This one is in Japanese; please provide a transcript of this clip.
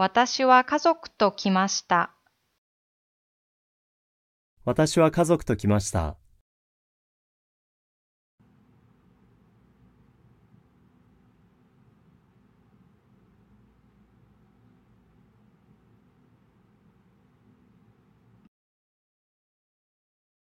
私は家族と来ました。私は家族と来ました。